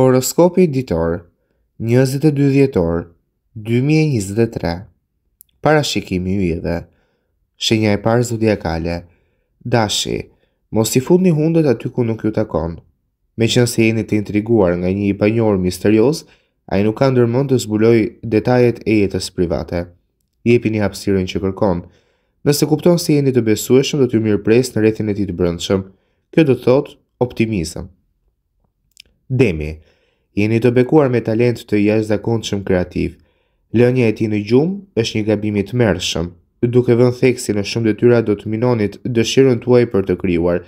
Horoskopi ditor, 22 dhjetor, 2023. Parashikimi u edhe. Shenja e parë zodiakale. Dashi, mos i futni hundët aty ku nuk ju takon. Me që nëse jeni të intriguar nga një i panjor misterios, a i nuk ka ndërmën të zbuloj detajet e jetës private. Jepi një hapsirën që kërkon. Nëse kupton se jeni të besueshëm, do të mirë presë në retin e ti të brëndshëm. Kjo do të optimizëm. Demi, jeni të bekuar me talent të jashtëzakonshëm kreativ. Lënia e ti në gjumë është një gabim i tmerrshëm. Duke vënë theksin në shumë detyra do të minonit dëshirën tuaj për të krijuar.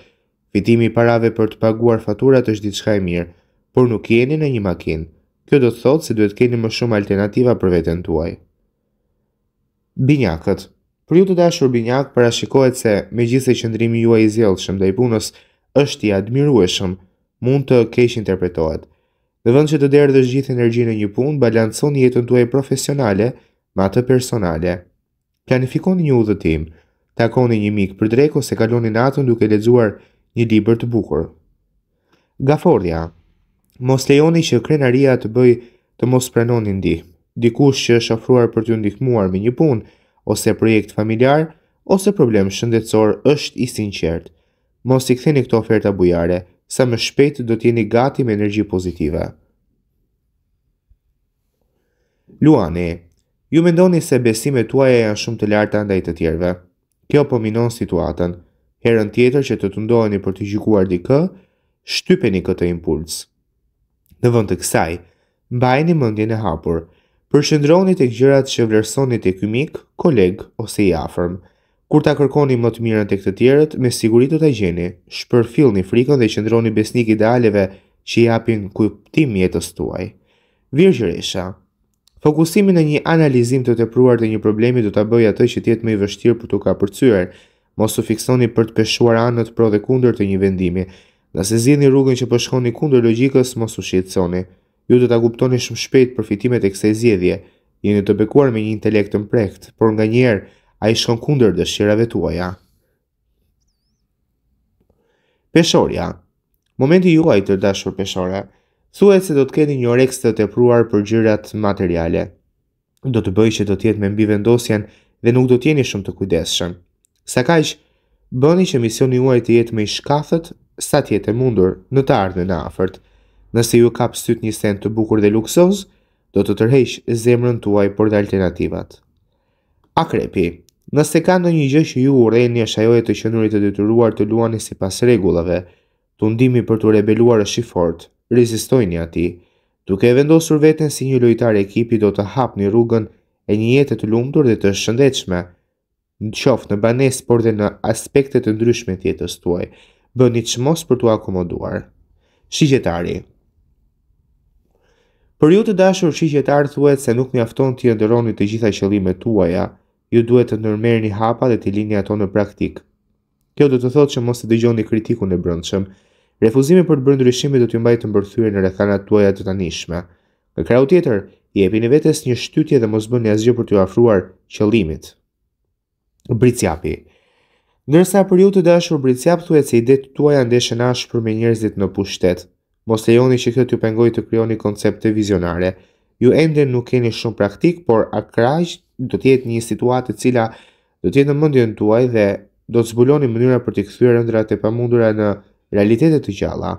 Fitimi i parave për të paguar faturat është diçka e mirë, por nuk jeni në një makinë. Kjo do të thotë se duhet keni më shumë alternativa për veten tuaj. Binjakët Për ju të dashur binjak, parashikohet se me gjithë e qëndrimi juaj i zjelëshëm dhe i punës, është i admirueshëm, mund të keq interpretohet. Në vend që të derdhësh gjithë energjinë në një punë, balanconi jetën tuaj profesionale me atë personale. Planifikoni një udhëtim, takoni një mik për drekë ose kaloni natën duke lexuar një libër të bukur. Gafordja. Mos lejoni që krenaria të bëjë të mos pranoni ndihmë. Dikush që është ofruar për t'ju ndihmuar me një punë ose projekt familjar ose problem shëndetësor është i sinqert. Mos i ktheni këtë ofertë bujare sa më shpejt do të jeni gati me energji pozitive. Luani, ju mendoni se besimet tuaja janë shumë të larta ndaj të tjerëve. Kjo po minon situatën. Herën tjetër që të tundoheni për të gjykuar dikë, shtypeni këtë impuls. Në vend të kësaj, mbajini mendjen e hapur. Përshëndroni të gjërat që vlerësoni tek ky koleg ose i afërm. Kur ta kërkoni më të mirën tek të tjerët, me siguri do ta gjeni. Shpërfillni frikën dhe qëndroni besnik i idealeve që i japin kuptim jetës tuaj. Virgjëresha. Fokusimi në një analizim të tepruar të një problemi do ta bëjë atë që të jetë më i vështirë për t'u kapërcyer. Mos u fiksoni për të peshuar anët pro dhe kundër të një vendimi. Nëse zgjidhni rrugën që po shkoni kundër logjikës, mos u shqetësoni. Ju do ta kuptoni shumë shpejt përfitimet e kësaj zgjedhje. Jeni të bekuar me një intelekt të prekt, por nganjëherë a i shkon kunder dëshirave tuaja. Peshorja Momenti juaj të dashur peshore, thuaj se do të keni një oreks të tepruar për gjërat materiale. Do të bëj që do të jetë me mbi vendosjen dhe nuk do të jeni shumë të kujdesshëm. Sa kaq, bëni që misioni juaj të jetë me shkathët sa të jetë mundur në të ardhmen e afërt. Nëse ju kap syt një sen të bukur dhe luksoz, do të tërheq zemrën tuaj për alternativat. Akrepi, Nëse ka në gjë që ju urreni është shajohet të qënurit të detyruar të luani sipas rregullave. Tundimi për të rebeluar është i fortë. Rezistojni atij. Duke e vendosur veten si një lojtar ekipi do të hapni rrugën e një jete të lumtur dhe të shëndetshme. Në qoftë në banes por dhe në aspekte të ndryshme të jetës tuaj, bëni çmos për t'u akomoduar. Shigjetari. Për ju të dashur shigjetar thuhet se nuk mjafton të nderoni të gjitha qëllimet tuaja, ju duhet të nërmerë një hapa dhe të linja ato në praktik. Kjo do të thotë që mos të dëgjoni kritiku në brëndshëm. Refuzimi për të bërë ndryshimi do t'ju mbajë të mbërthyer në rrethana tuaja të tanishme. Në krau tjetër, i jepini vetes një shtytje dhe mos bëni asgjë për të ofruar qëllimit. Bricjapi. Nërsa për ju të dashur bricjap thuhet se idetë tuaja ndeshën për me njerëzit në pushtet. Mos joni që kjo t'ju pengojë të krijoni koncepte vizionare. Ju ende nuk keni shumë praktik, por akraj do të jetë një situatë e cila do të jetë në mendjen tuaj dhe do të zbuloni mënyra për të kthyer ëndrat e pamundura në realitete të gjalla.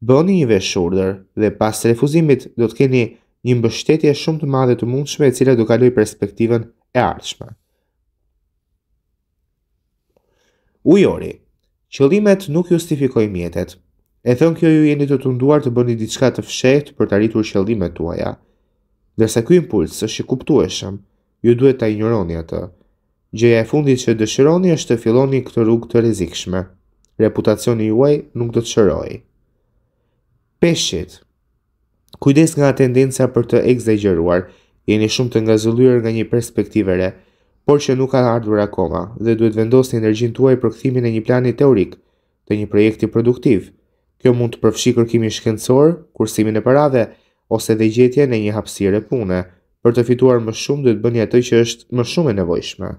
Bëni një vesh shurdër dhe pas refuzimit do të keni një mbështetje shumë të madhe të mundshme e cila do kaloj perspektivën e ardhshme. Ujori, qëllimet nuk justifikoj mjetet. E thënë kjo ju jeni të nduar të bëni diçka të fshehtë për të arritur qëllimet tuaja. Dërsa ky impuls është i kuptueshëm, ju duhet ta injoroni atë. Gjëja e fundit që dëshironi është të filloni këtë rrugë të rrezikshme. Reputacioni juaj nuk do të shërojë. Peshqit. Kujdes nga tendenca për të egzageruar. Jeni shumë të ngazëlluar nga një perspektivë re, por që nuk ka ardhur akoma dhe duhet vendosni energjinë tuaj për kthimin e një plani teorik të një projekti produktiv. Kjo mund të përfshijë kërkimin shkencor, kursimin e parave ose dhe gjetjen e një hapësire pune. Për të fituar më shumë duhet bëni atë që është më shumë e nevojshme.